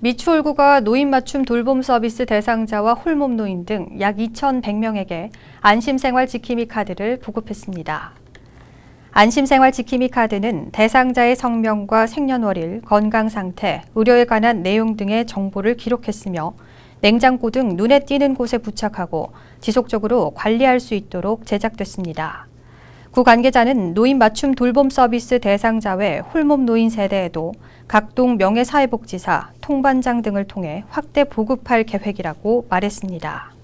미추홀구가 노인 맞춤 돌봄 서비스 대상자와 홀몸 노인 등 약 2,100명에게 안심생활 지킴이 카드를 보급했습니다. 안심생활 지킴이 카드는 대상자의 성명과 생년월일, 건강 상태, 의료에 관한 내용 등의 정보를 기록했으며 냉장고 등 눈에 띄는 곳에 부착하고 지속적으로 관리할 수 있도록 제작됐습니다. 구 관계자는 노인 맞춤 돌봄 서비스 대상자 외 홀몸 노인 세대에도 각 동 명예사회복지사, 통반장 등을 통해 확대 보급할 계획이라고 말했습니다.